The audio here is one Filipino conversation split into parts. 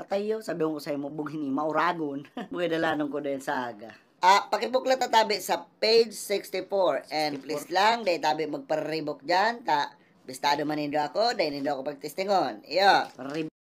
Atayo, sabi ko sa'yo, mo, bughin ni Mauragon. Bugidalanon ko din sa aga. Ah, pakibuklat tabi sa page 64. And 64. please lang, dahil tabi magparibok dyan. Ta, bistado man nindo ako, dahil nindo ako pagtestingon. Iyo. Parib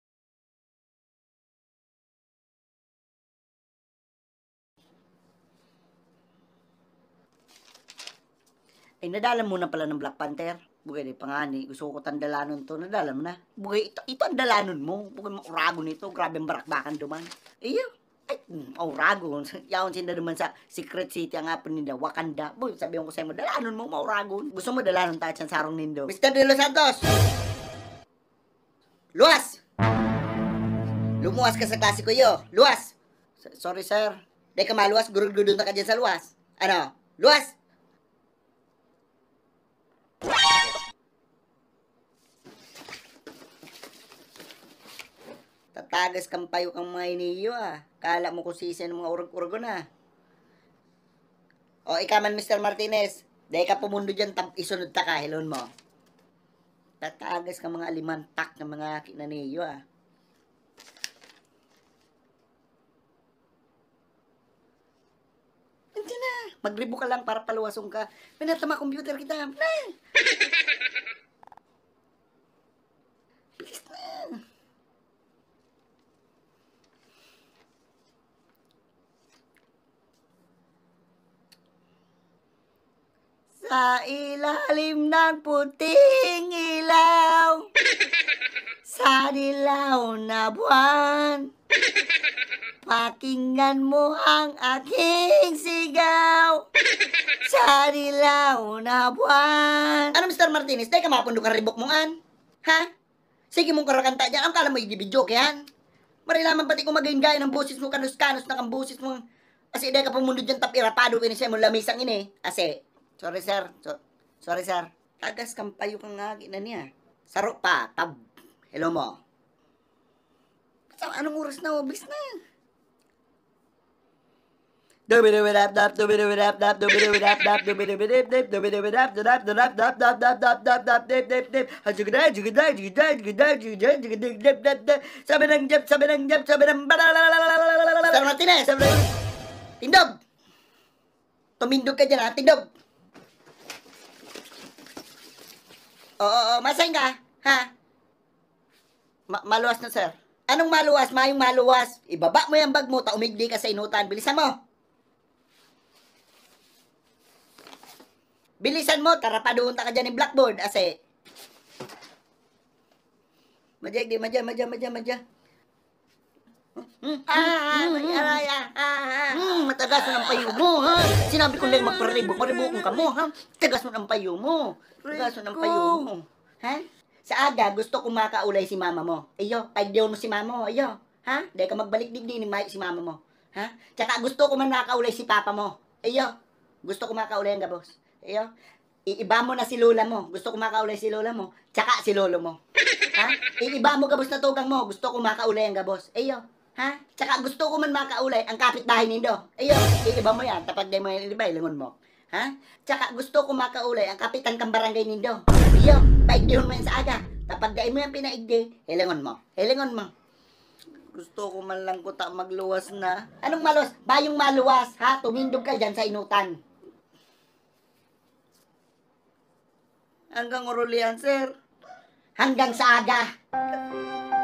Ay, nadala muna pala ng Black Panther. Bugay ni pangani, gusto ko itong to, nadala mo na. Bugay, ito, ito ang dalanon mo. Bugay mo, urago nito, grabe ang barakbakan duman. Iyo, ay, mm, oh, urago. Yaon sinda naman sa secret city ang apon nila, Wakanda. Boy, sabihan ko sa'yo mo, dalanon mo, maurago. Gusto mo dalanon tayo sa sarong nindo. Mr. De Los Santos! Luas! Lumuas ka sa klase ko yo. Luas! S sorry, sir. Di ka maluwas, gurugudun na ka dyan sa luwas. Ano? Luwas! kagas kang payo kang mga iniyo ah. Kala mo kusisi ng mga urag-urago na. O ikaman Mr. Martinez, dahil ka pumundo dyan, isunod ta ka, hilon mo. Tatagas kang mga alimantak ng mga kinaniyo ah. Nandiyan na. Magribo ka lang para paluwasong ka. Pinatama computer kita. Na! sa ilalim ng puting ilaw sa dilaw na buwan pakinggan mo ang aking sigaw sa dilaw na buwan ano Mr. Martinez tayo kamapundo ka ribok mong an ha sige mong karakanta dyan ang kala mo igibidyo kyan marilaman pati kung magayin-gayin ang busis mo kanus-kanus na kang busis mo kasi dahil ka pumundod dyan tapirapado kinisa mo lamisang ini kasi Sorry, sir. So, sorry, sir. Tagas payo kang nga, ginan niya. Saro pa, tab. Hello mo. Sa anong oras na, obis na. Tindog! Tumindog ka dyan ha, tindog! Oo, masayin ka, ha? Ma- maluwas na, sir. Anong maluwas? Mayong maluwas. Ibaba mo yung bag mo, taumigli ka sa inutan. Bilisan mo. Bilisan mo, tara pa doon ka dyan yung blackboard. Ase. Madya, di madya, madya, madya, madya. Hmm, hmm, hmm, hmm. ah, ah, ah, ah, ah, ah, tagasan ang payo mo, ha? Sinabi ko lang magparibo, paribukong ka mo, ha? Tagasan ang payo mo. Tagasan ang payo mo. Ha? Sa aga, gusto ko makaulay si mama mo. Iyo, pagdiyon mo si mama mo, iyo. Ha? Dahil ka magbalik dibdib ni si mama mo. Ha? Tsaka gusto ko man makaulay si papa mo. Iyo. Gusto ko makaulay ang gabos. Iyo. Iiba mo na si lola mo. Gusto ko makaulay si lola mo. Tsaka si lolo mo. Ha? Iiba mo gabos na tugang mo. Gusto ko makaulay ang gabos. Iyo. Ha? Tsaka gusto ko man makaulay ang kapitbahay nindo. Ayun, iiba mo yan. Tapag mo yan iba, ilingon mo. Ha? Tsaka gusto ko makaulay ang kapitan kang barangay nindo. Ayun, paigdihon mo yan sa aga. Tapag mo yan pinaigdi, ilingon mo. Ilingon mo. Gusto ko man lang ko ta magluwas na. Anong maluwas? Bayong maluwas, ha? Tumindog ka dyan sa inutan. Hanggang urulian, sir. Hanggang sa aga.